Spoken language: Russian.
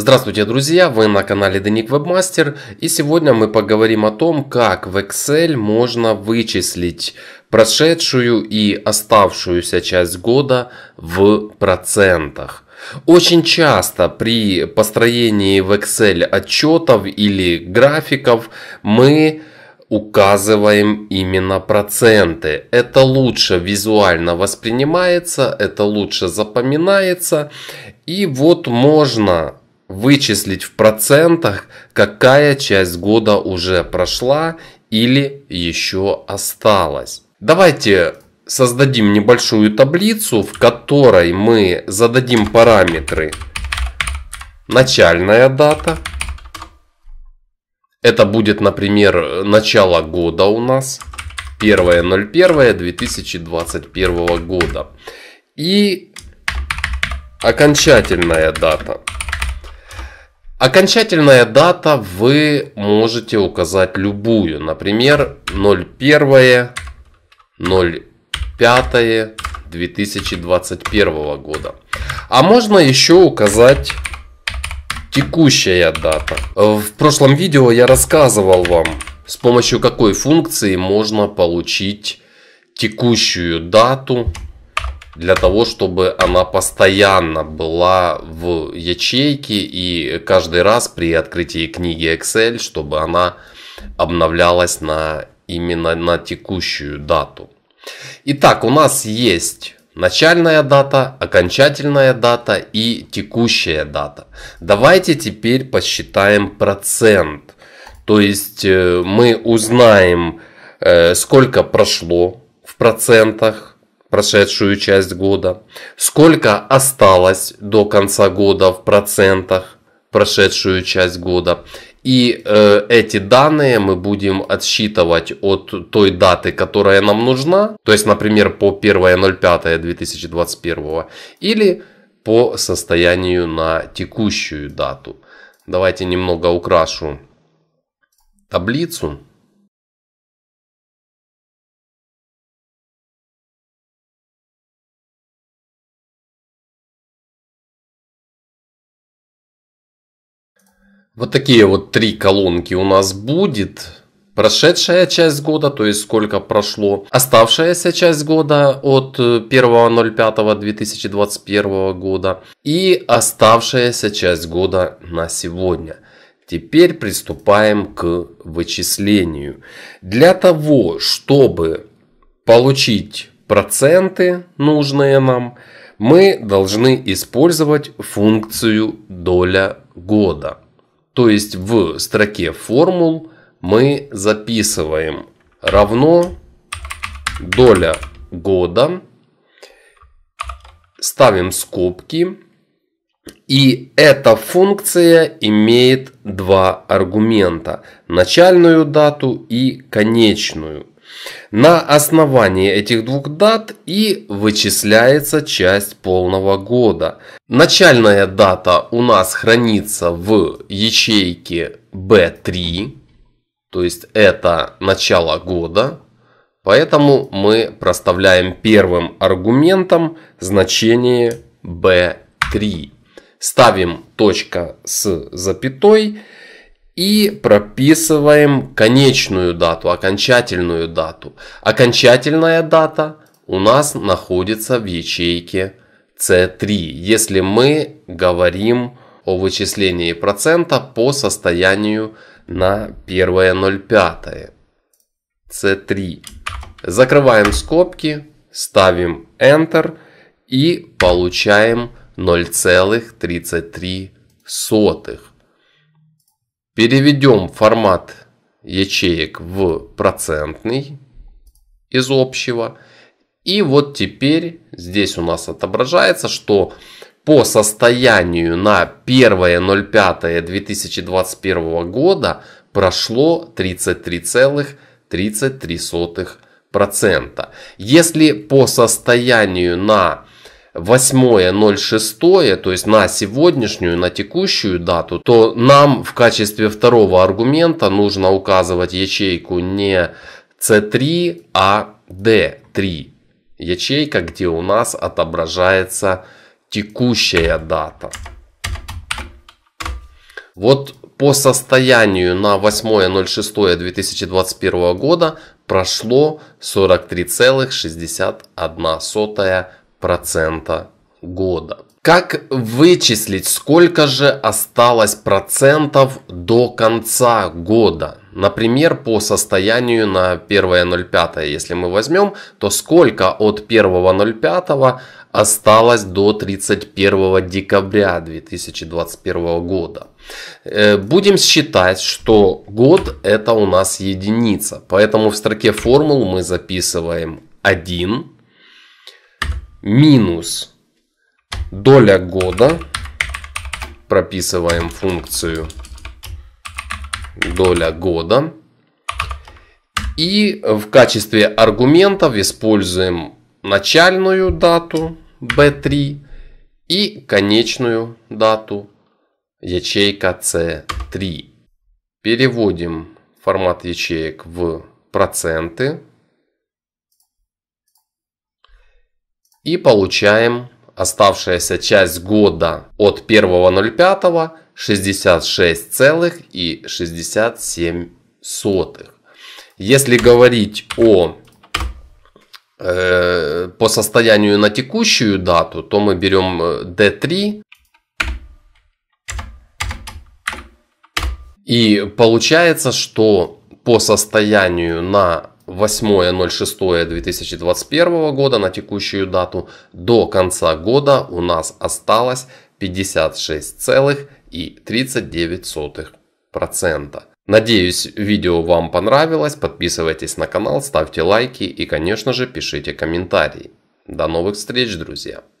Здравствуйте, друзья! Вы на канале Деник Вебмастер и сегодня мы поговорим о том, как в Excel можно вычислить прошедшую и оставшуюся часть года в процентах. Очень часто при построении в Excel отчетов или графиков мы указываем именно проценты. Это лучше визуально воспринимается, это лучше запоминается. И вот можно вычислить в процентах, какая часть года уже прошла или еще осталась. Давайте создадим небольшую таблицу, в которой мы зададим параметры начальная дата. Это будет, например, начало года у нас. 1.01.2021 года. И окончательная дата. Окончательная дата вы можете указать любую. Например, 01 05 2021 года. А можно еще указать текущая дата. В прошлом видео я рассказывал вам, с помощью какой функции можно получить текущую дату для того, чтобы она постоянно была в ячейке и каждый раз при открытии книги Excel, чтобы она обновлялась на именно на текущую дату. Итак, у нас есть начальная дата, окончательная дата и текущая дата. Давайте теперь посчитаем процент. То есть э, мы узнаем, э, сколько прошло в процентах, прошедшую часть года, сколько осталось до конца года в процентах прошедшую часть года. И э, эти данные мы будем отсчитывать от той даты, которая нам нужна, то есть, например, по 1.05.2021 или по состоянию на текущую дату. Давайте немного украшу таблицу. Вот такие вот три колонки у нас будет. Прошедшая часть года, то есть сколько прошло. Оставшаяся часть года от 1.05.2021 э, года. И оставшаяся часть года на сегодня. Теперь приступаем к вычислению. Для того, чтобы получить проценты, нужные нам, мы должны использовать функцию доля года. То есть в строке формул мы записываем равно доля года, ставим скобки, и эта функция имеет два аргумента, начальную дату и конечную на основании этих двух дат и вычисляется часть полного года. Начальная дата у нас хранится в ячейке B3, то есть это начало года. Поэтому мы проставляем первым аргументом значение B3. Ставим точка с запятой и прописываем конечную дату, окончательную дату. Окончательная дата у нас находится в ячейке C3, если мы говорим о вычислении процента по состоянию на 1.05. C3. Закрываем скобки, ставим Enter и получаем 0,33 Переведем формат ячеек в процентный из общего. И вот теперь здесь у нас отображается, что по состоянию на 1.05.2021 года прошло 33,33%. ,33%. Если по состоянию на 8.06, то есть на сегодняшнюю, на текущую дату, то нам в качестве второго аргумента нужно указывать ячейку не C3, а D3. Ячейка, где у нас отображается текущая дата. Вот по состоянию на 8.06.2021 года прошло 43,61 процента года. Как вычислить, сколько же осталось процентов до конца года? Например, по состоянию на 1.05, если мы возьмем, то сколько от 1.05 осталось до 31 декабря 2021 года? Э, будем считать, что год это у нас единица, поэтому в строке формул мы записываем 1 минус доля года. Прописываем функцию доля года. И в качестве аргументов используем начальную дату B3 и конечную дату ячейка C3. Переводим формат ячеек в проценты. и получаем оставшаяся часть года от 1.05 66,67. Если говорить о э, по состоянию на текущую дату, то мы берем D3 э, и получается, что по состоянию на 8.06.2021 года на текущую дату до конца года у нас осталось 56,39%. Надеюсь, видео вам понравилось. Подписывайтесь на канал, ставьте лайки и, конечно же, пишите комментарии. До новых встреч, друзья!